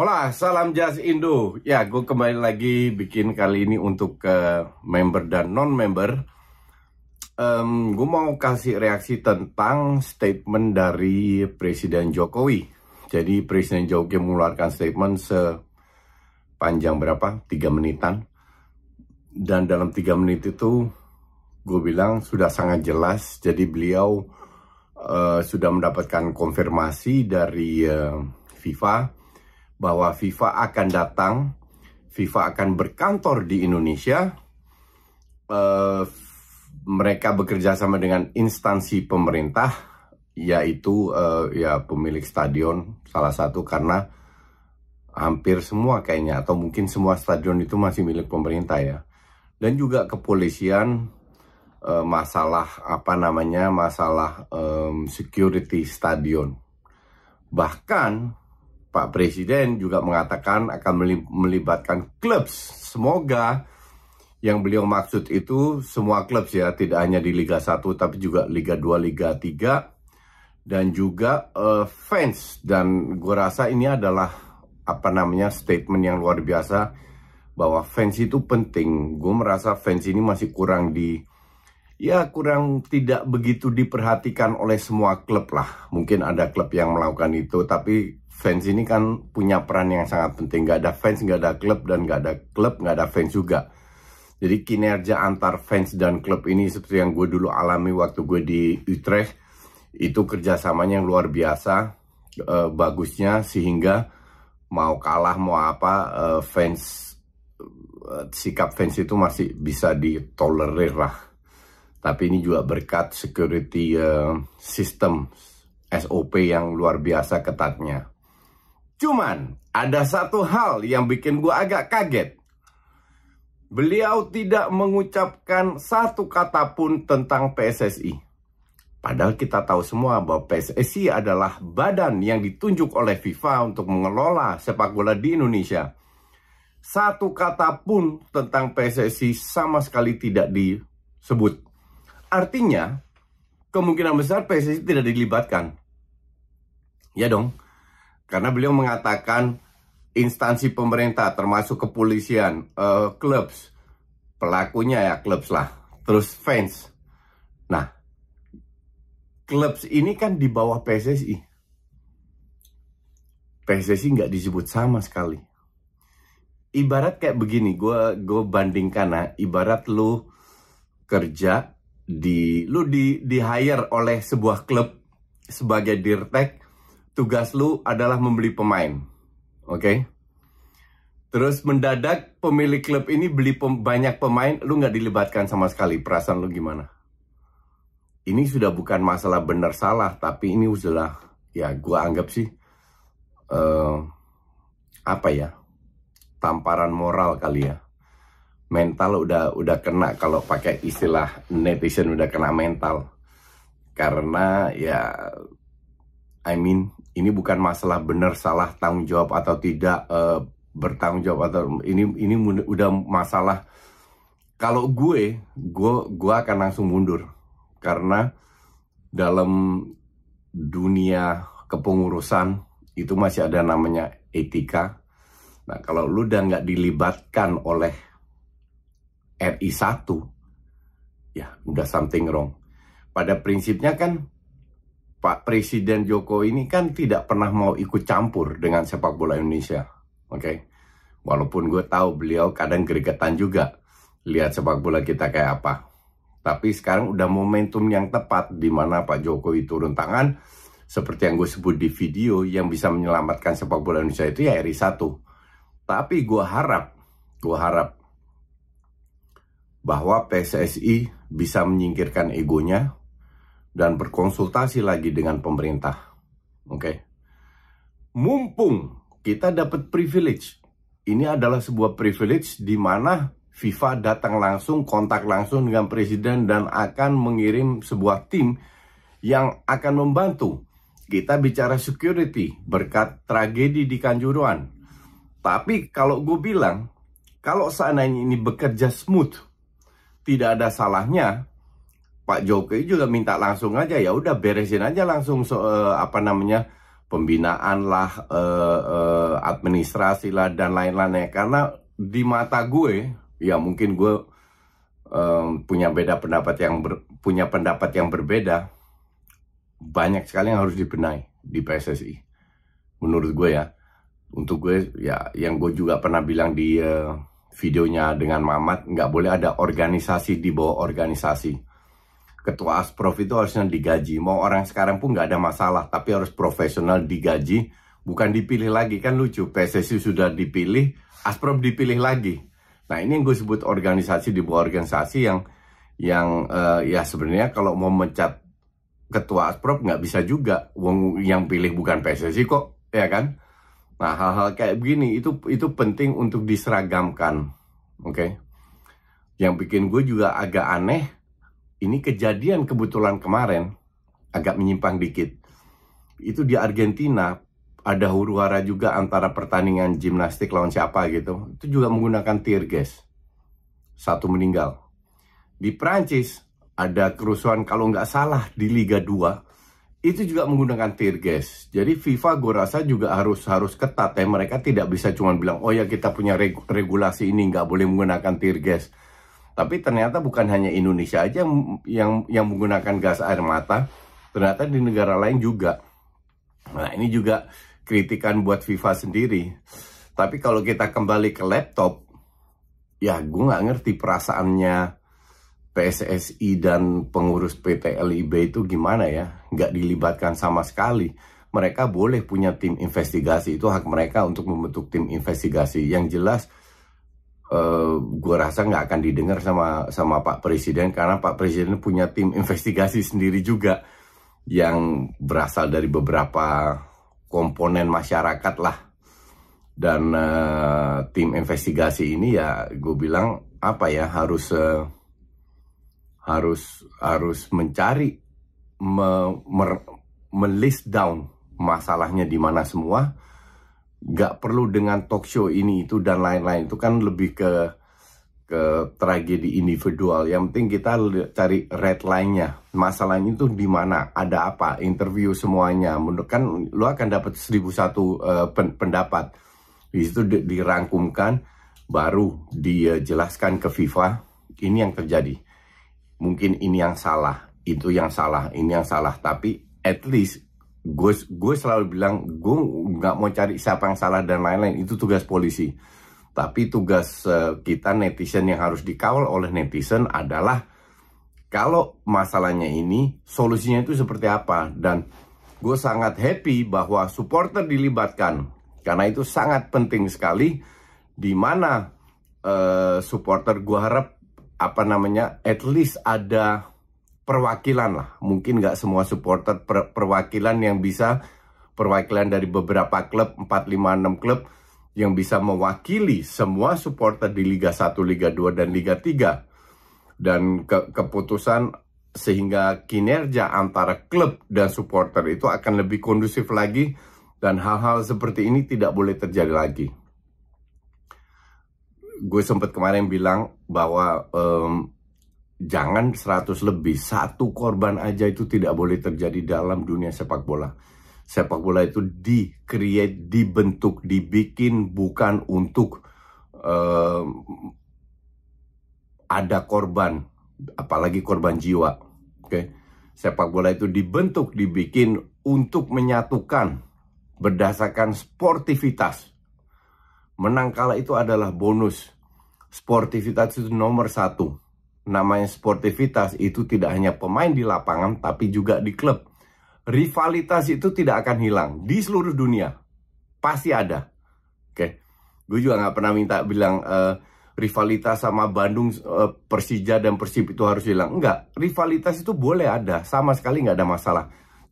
Hola, salam Jazz Indo. Ya, gue kembali lagi bikin kali ini untuk ke eh, member dan non-member. Um, gue mau kasih reaksi tentang statement dari Presiden Jokowi. Jadi Presiden Jokowi mengeluarkan statement sepanjang berapa? tiga menitan. Dan dalam tiga menit itu gue bilang sudah sangat jelas. Jadi beliau uh, sudah mendapatkan konfirmasi dari uh, FIFA bahwa FIFA akan datang, FIFA akan berkantor di Indonesia. Uh, mereka bekerja sama dengan instansi pemerintah, yaitu uh, ya pemilik stadion salah satu karena hampir semua kayaknya atau mungkin semua stadion itu masih milik pemerintah ya. Dan juga kepolisian uh, masalah apa namanya masalah um, security stadion. Bahkan Pak Presiden juga mengatakan akan melibatkan klub. Semoga yang beliau maksud itu semua klub ya, tidak hanya di Liga 1 tapi juga Liga 2, Liga 3 dan juga uh, fans dan gue rasa ini adalah apa namanya statement yang luar biasa bahwa fans itu penting. Gue merasa fans ini masih kurang di ya kurang tidak begitu diperhatikan oleh semua klub lah. Mungkin ada klub yang melakukan itu tapi fans ini kan punya peran yang sangat penting. Gak ada fans, gak ada klub, dan gak ada klub, gak ada fans juga. Jadi kinerja antar fans dan klub ini seperti yang gue dulu alami waktu gue di Utrecht, itu kerjasamanya yang luar biasa, E, bagusnya sehingga mau kalah mau apa e, fans eh, sikap fans itu masih bisa ditolerir lah. Tapi ini juga berkat security eh, system SOP yang luar biasa ketatnya. Cuman ada satu hal yang bikin gue agak kaget. Beliau tidak mengucapkan satu kata pun tentang PSSI. Padahal kita tahu semua bahwa PSSI adalah badan yang ditunjuk oleh FIFA untuk mengelola sepak bola di Indonesia. Satu kata pun tentang PSSI sama sekali tidak disebut. Artinya, kemungkinan besar PSSI tidak dilibatkan. Ya dong, karena beliau mengatakan instansi pemerintah termasuk kepolisian, uh, clubs, pelakunya ya clubs lah, terus fans. Nah, clubs ini kan di bawah PSSI. PSSI nggak disebut sama sekali. Ibarat kayak begini, gue gue bandingkan nah, ibarat lu kerja di lu di di hire oleh sebuah klub sebagai dirtek tugas lu adalah membeli pemain. Oke. Okay? Terus mendadak pemilik klub ini beli pem banyak pemain, lu nggak dilibatkan sama sekali. Perasaan lu gimana? Ini sudah bukan masalah benar salah, tapi ini usulah ya gua anggap sih uh, apa ya tamparan moral kali ya mental udah udah kena kalau pakai istilah netizen udah kena mental karena ya I mean ini bukan masalah benar salah tanggung jawab atau tidak uh, bertanggung jawab atau ini ini udah masalah kalau gue gue gue akan langsung mundur karena dalam dunia kepengurusan itu masih ada namanya etika. Nah kalau lu udah nggak dilibatkan oleh RI 1 ya udah something wrong. Pada prinsipnya kan Pak Presiden Joko ini kan tidak pernah mau ikut campur dengan sepak bola Indonesia. Oke. Okay? Walaupun gue tahu beliau kadang gregetan juga lihat sepak bola kita kayak apa. Tapi sekarang udah momentum yang tepat di mana Pak Jokowi turun tangan seperti yang gue sebut di video yang bisa menyelamatkan sepak bola Indonesia itu ya RI 1. Tapi gue harap, gue harap bahwa PSSI bisa menyingkirkan egonya, dan berkonsultasi lagi dengan pemerintah. Oke. Okay? Mumpung kita dapat privilege. Ini adalah sebuah privilege di mana FIFA datang langsung kontak langsung dengan presiden dan akan mengirim sebuah tim yang akan membantu. Kita bicara security berkat tragedi di Kanjuruan. Tapi kalau gue bilang, kalau seandainya ini bekerja smooth, tidak ada salahnya Pak Jokowi juga minta langsung aja ya udah beresin aja langsung so, uh, apa namanya pembinaan lah uh, uh, administrasi lah dan lain-lain ya karena di mata gue ya mungkin gue um, punya beda pendapat yang ber, punya pendapat yang berbeda banyak sekali yang harus dibenahi di PSSI menurut gue ya untuk gue ya yang gue juga pernah bilang di uh, videonya dengan Mamat nggak boleh ada organisasi di bawah organisasi ketua asprof itu harusnya digaji. Mau orang sekarang pun nggak ada masalah, tapi harus profesional digaji, bukan dipilih lagi kan lucu. PSSI sudah dipilih, asprof dipilih lagi. Nah ini yang gue sebut organisasi di bawah organisasi yang yang uh, ya sebenarnya kalau mau mencat ketua asprof nggak bisa juga, wong yang pilih bukan PSSI kok, ya kan? Nah hal-hal kayak begini itu itu penting untuk diseragamkan, oke? Okay? Yang bikin gue juga agak aneh ini kejadian kebetulan kemarin agak menyimpang dikit. Itu di Argentina ada huru hara juga antara pertandingan gimnastik lawan siapa gitu. Itu juga menggunakan tear gas. Satu meninggal. Di Prancis ada kerusuhan kalau nggak salah di Liga 2 itu juga menggunakan tear gas. Jadi FIFA gue rasa juga harus harus ketat ya mereka tidak bisa cuma bilang oh ya kita punya regulasi ini nggak boleh menggunakan tear gas tapi ternyata bukan hanya Indonesia aja yang yang, yang menggunakan gas air mata, ternyata di negara lain juga. Nah, ini juga kritikan buat FIFA sendiri. Tapi kalau kita kembali ke laptop, ya gue nggak ngerti perasaannya PSSI dan pengurus PT LIB itu gimana ya? Nggak dilibatkan sama sekali. Mereka boleh punya tim investigasi, itu hak mereka untuk membentuk tim investigasi. Yang jelas uh, eh, gue rasa nggak akan didengar sama sama Pak Presiden karena Pak Presiden punya tim investigasi sendiri juga yang berasal dari beberapa komponen masyarakat lah dan uh, tim investigasi ini ya gue bilang apa ya harus uh, harus harus mencari me, me down masalahnya di mana semua nggak perlu dengan talk show ini itu dan lain-lain itu kan lebih ke ke tragedi individual. Yang penting kita cari red line-nya. Masalahnya itu di mana, ada apa, interview semuanya. Kan lo akan dapat 1001 uh, eh, pendapat. Di situ dirangkumkan, baru dijelaskan ke FIFA, ini yang terjadi. Mungkin ini yang salah, itu yang salah, ini yang salah. Tapi at least gue selalu bilang gue nggak mau cari siapa yang salah dan lain-lain itu tugas polisi tapi tugas eh, kita netizen yang harus dikawal oleh netizen adalah kalau masalahnya ini solusinya itu seperti apa dan gue sangat happy bahwa supporter dilibatkan karena itu sangat penting sekali di mana uh, supporter gue harap apa namanya at least ada perwakilan lah. Mungkin nggak semua supporter per, perwakilan yang bisa perwakilan dari beberapa klub 4 5 6 klub yang bisa mewakili semua supporter di Liga 1, Liga 2 dan Liga 3. Dan ke keputusan sehingga kinerja antara klub dan supporter itu akan lebih kondusif lagi dan hal-hal seperti ini tidak boleh terjadi lagi. Gue sempat kemarin bilang bahwa um, jangan 100 lebih, satu korban aja itu tidak boleh terjadi dalam dunia sepak bola. Sepak bola itu di-create, dibentuk, dibikin bukan untuk uh, ada korban, apalagi korban jiwa. Oke. Okay? Sepak bola itu dibentuk, dibikin untuk menyatukan berdasarkan sportivitas. Menang kalah itu adalah bonus. Sportivitas itu nomor satu Namanya sportivitas itu tidak hanya pemain di lapangan tapi juga di klub. Rivalitas itu tidak akan hilang di seluruh dunia. Pasti ada. Oke. Gue juga nggak pernah minta bilang uh, rivalitas sama Bandung uh, Persija dan Persib itu harus hilang. Enggak, rivalitas itu boleh ada, sama sekali nggak ada masalah.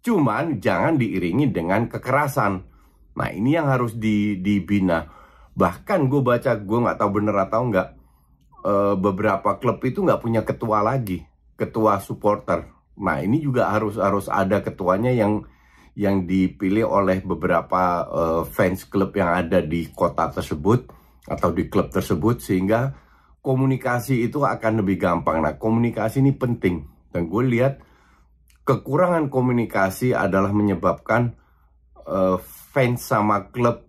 Cuman jangan diiringi dengan kekerasan. Nah, ini yang harus di, dibina. Bahkan gue baca, gue nggak tahu bener atau enggak. Eh, beberapa klub itu nggak punya ketua lagi, ketua supporter. Nah ini juga harus harus ada ketuanya yang yang dipilih oleh beberapa uh, fans klub yang ada di kota tersebut atau di klub tersebut sehingga komunikasi itu akan lebih gampang. Nah komunikasi ini penting dan gue lihat kekurangan komunikasi adalah menyebabkan uh, fans sama klub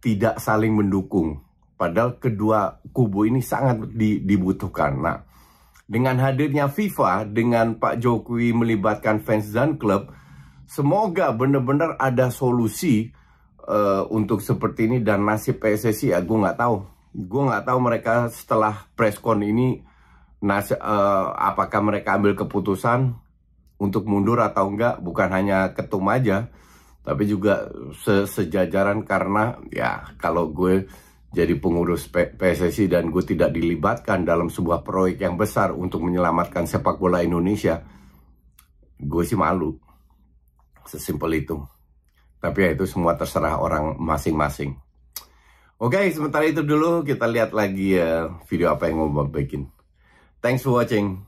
tidak saling mendukung Padahal kedua kubu ini sangat dibutuhkan. Nah, dengan hadirnya FIFA, dengan Pak Jokowi melibatkan fans dan klub, semoga benar-benar ada solusi uh, untuk seperti ini dan nasib PSSI ya gue nggak tahu. Gue nggak tahu mereka setelah preskon ini nasi, uh, eh, apakah mereka ambil keputusan untuk mundur atau enggak bukan hanya ketum aja tapi juga se sejajaran karena ya kalau gue jadi pengurus PSSI dan gue tidak dilibatkan dalam sebuah proyek yang besar untuk menyelamatkan sepak bola Indonesia, gue sih malu. Sesimpel itu. Tapi ya itu semua terserah orang masing-masing. Oke, okay, sementara itu dulu kita lihat lagi ya video apa yang mau bikin. Thanks for watching.